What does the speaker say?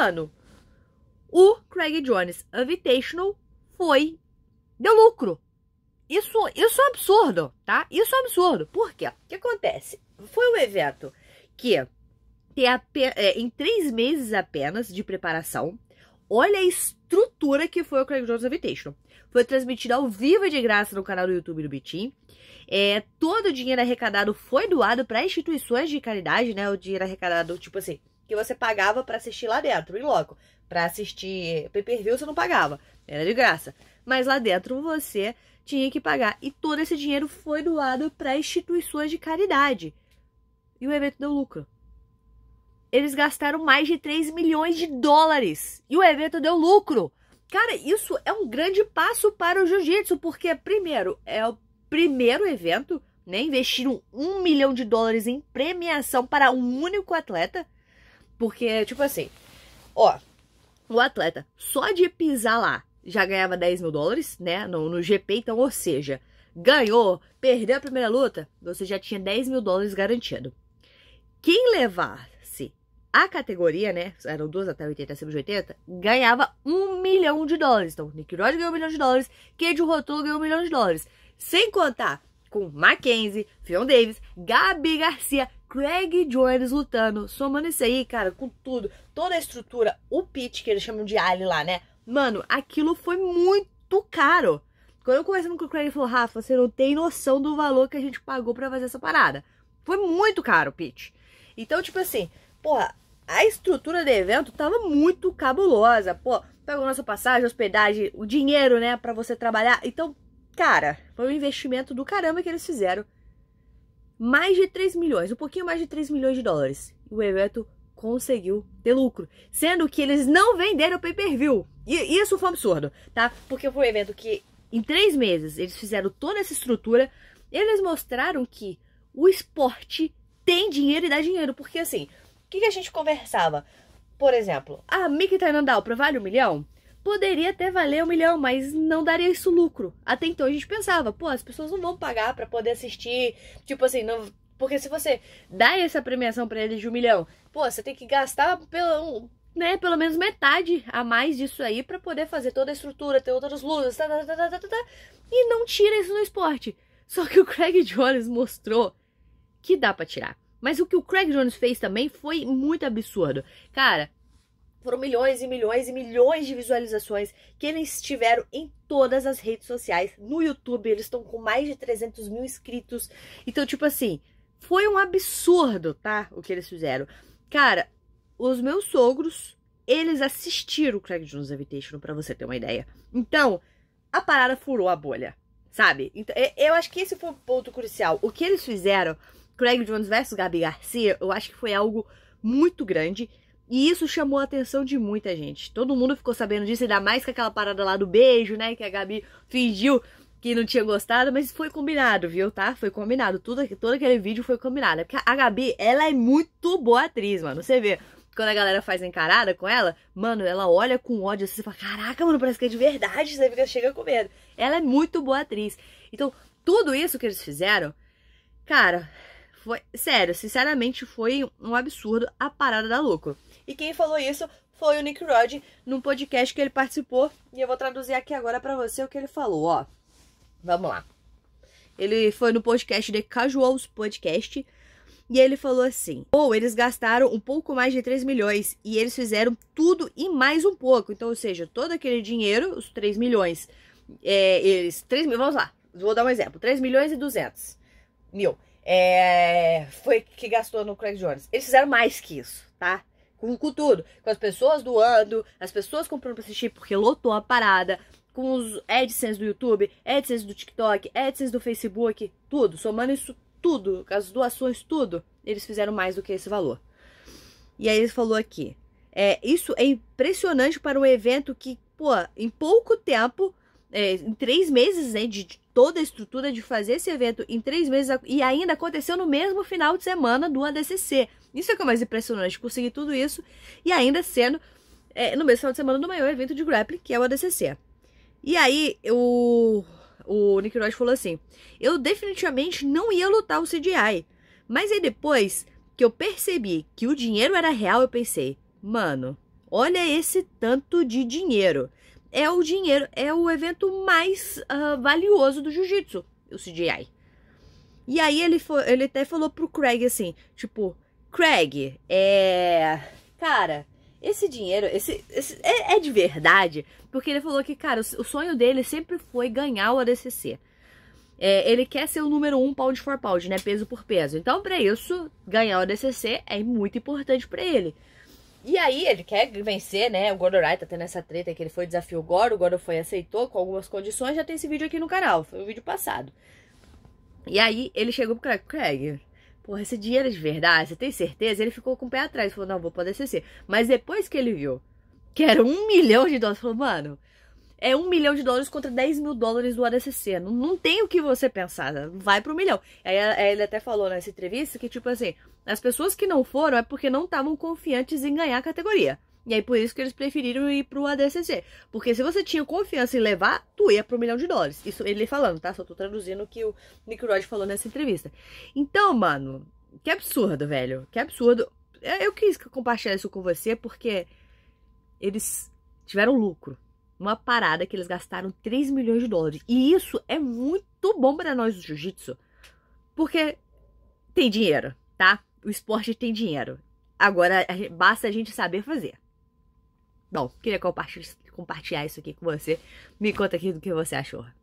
ano. O Craig Jones Invitational foi deu lucro. Isso, isso é um absurdo, tá? Isso é um absurdo. Por quê? O que acontece? Foi um evento que tem é, em três meses apenas de preparação, olha a estrutura que foi o Craig Jones Invitational. Foi transmitido ao vivo de graça no canal do YouTube do Bitim. É, todo o dinheiro arrecadado foi doado para instituições de caridade, né? O dinheiro arrecadado, tipo assim, que você pagava para assistir lá dentro, e logo, Para assistir pay-per-view você não pagava, era de graça. Mas lá dentro você tinha que pagar. E todo esse dinheiro foi doado para instituições de caridade. E o evento deu lucro. Eles gastaram mais de 3 milhões de dólares. E o evento deu lucro. Cara, isso é um grande passo para o jiu-jitsu, porque, primeiro, é o primeiro evento, né? Investiram um milhão de dólares em premiação para um único atleta. Porque é tipo assim, ó, o atleta só de pisar lá já ganhava 10 mil dólares, né? No, no GP, então, ou seja, ganhou, perdeu a primeira luta, você já tinha 10 mil dólares garantido. Quem levasse a categoria, né? Eram duas até 80, sempre de 80, ganhava um milhão de dólares. Então, Nick Rod ganhou um milhão de dólares, Cade Rotolo ganhou um milhão de dólares. Sem contar com Mackenzie, Fion Davis, Gabi Garcia, Craig Jones lutando, somando isso aí, cara, com tudo, toda a estrutura, o pitch que eles chamam de Ali lá, né? Mano, aquilo foi muito caro. Quando eu conversando com o Craig, ele falou: Rafa, você não tem noção do valor que a gente pagou para fazer essa parada. Foi muito caro o pitch. Então, tipo assim, porra, a estrutura do evento tava muito cabulosa. Pô, a nossa passagem, hospedagem, o dinheiro, né, para você trabalhar. Então, cara, foi um investimento do caramba que eles fizeram mais de 3 milhões, um pouquinho mais de 3 milhões de dólares. o evento conseguiu ter lucro, sendo que eles não venderam o pay-per-view. E isso foi um absurdo, tá? Porque foi um evento que em três meses eles fizeram toda essa estrutura, eles mostraram que o esporte tem dinheiro e dá dinheiro, porque assim, o que, que a gente conversava? Por exemplo, a Mickey Tainandal vale um milhão? poderia até valer um milhão, mas não daria isso lucro. Até então a gente pensava, pô, as pessoas não vão pagar para poder assistir, tipo assim, não... porque se você dá essa premiação para eles de um milhão, pô, você tem que gastar pelo, né, pelo menos metade a mais disso aí para poder fazer toda a estrutura, ter outras luzes, tá, tá, tá, tá, tá, tá, tá, e não tira isso no esporte. Só que o Craig Jones mostrou que dá para tirar. Mas o que o Craig Jones fez também foi muito absurdo. Cara, foram milhões e milhões e milhões de visualizações que eles tiveram em todas as redes sociais. No YouTube, eles estão com mais de 300 mil inscritos. Então, tipo assim, foi um absurdo, tá? O que eles fizeram. Cara, os meus sogros, eles assistiram o Craig Jones Invitation, pra você ter uma ideia. Então, a parada furou a bolha, sabe? Então, eu acho que esse foi o ponto crucial. O que eles fizeram, Craig Jones versus Gabi Garcia, eu acho que foi algo muito grande e isso chamou a atenção de muita gente. Todo mundo ficou sabendo disso, ainda mais que aquela parada lá do beijo, né? Que a Gabi fingiu que não tinha gostado, mas foi combinado, viu, tá? Foi combinado. Tudo, todo aquele vídeo foi combinado. É porque a Gabi, ela é muito boa atriz, mano. Você vê, quando a galera faz encarada com ela, mano, ela olha com ódio assim, você fala, caraca, mano, parece que é de verdade. Você fica, chega com medo. Ela é muito boa atriz. Então, tudo isso que eles fizeram, cara, foi, sério, sinceramente foi um absurdo a parada da louco. E quem falou isso foi o Nick Rod num podcast que ele participou e eu vou traduzir aqui agora para você o que ele falou, ó. Vamos lá. Ele foi no podcast The Casuals Podcast e ele falou assim: "Ou oh, eles gastaram um pouco mais de 3 milhões e eles fizeram tudo e mais um pouco". Então, ou seja, todo aquele dinheiro, os 3 milhões, é, eles 3 mil, vamos lá. Vou dar um exemplo, 3 milhões e 200 mil é, foi que gastou no Craig Jones. Eles fizeram mais que isso, tá? Com, com tudo. Com as pessoas doando, as pessoas comprando pra assistir porque lotou a parada, com os AdSense do YouTube, AdSense do TikTok, AdSense do Facebook, tudo. Somando isso tudo, as doações, tudo, eles fizeram mais do que esse valor. E aí ele falou aqui: é, isso é impressionante para um evento que, pô, em pouco tempo é, em três meses, né, de, toda a estrutura de fazer esse evento em três meses e ainda aconteceu no mesmo final de semana do ADCC. Isso é que é mais impressionante, conseguir tudo isso e ainda sendo é, no mesmo final de semana do maior evento de grappling, que é o ADCC. E aí, o, o Nick Rod falou assim, eu definitivamente não ia lutar o CGI, mas aí depois que eu percebi que o dinheiro era real, eu pensei, mano, olha esse tanto de dinheiro é o dinheiro, é o evento mais uh, valioso do jiu-jitsu, o CGI. E aí ele, foi, ele até falou pro Craig assim, tipo, Craig, é. Cara, esse dinheiro, esse, esse é, é, de verdade, porque ele falou que, cara, o, o sonho dele sempre foi ganhar o ADCC. É, ele quer ser o número um pound for pound, né? Peso por peso. Então, para isso, ganhar o ADCC é muito importante para ele. E aí ele quer vencer, né? O Gordorai tá tendo essa treta que ele foi desafio o Goro, o Goro foi aceitou com algumas condições, já tem esse vídeo aqui no canal, foi o vídeo passado. E aí ele chegou pro Craig, Craig, porra, esse dinheiro é de verdade, você tem certeza? Ele ficou com o pé atrás, falou, não, vou poder ser. Mas depois que ele viu que era um milhão de dólares, falou, mano, é 1 milhão de dólares contra 10 mil dólares do ADCC. Não, não tem o que você pensar, vai pro milhão. Aí eh, ele até falou nessa entrevista que, tipo assim, as pessoas que não foram é porque não estavam confiantes em ganhar a categoria. E aí por isso que eles preferiram ir pro ADCC. Porque se você tinha confiança em levar, tu ia pro milhão de dólares. Isso ele falando, tá? Só tô traduzindo o que o Nick Rod falou nessa entrevista. Então, mano, que absurdo, velho. Que absurdo. É, eu quis compartilhar isso com você porque eles tiveram lucro uma parada que eles gastaram 3 milhões de dólares. E isso é muito bom para nós do jiu-jitsu, porque tem dinheiro, tá? O esporte tem dinheiro. Agora basta a gente saber fazer. Bom, queria compartilhar isso aqui com você. Me conta aqui do que você achou.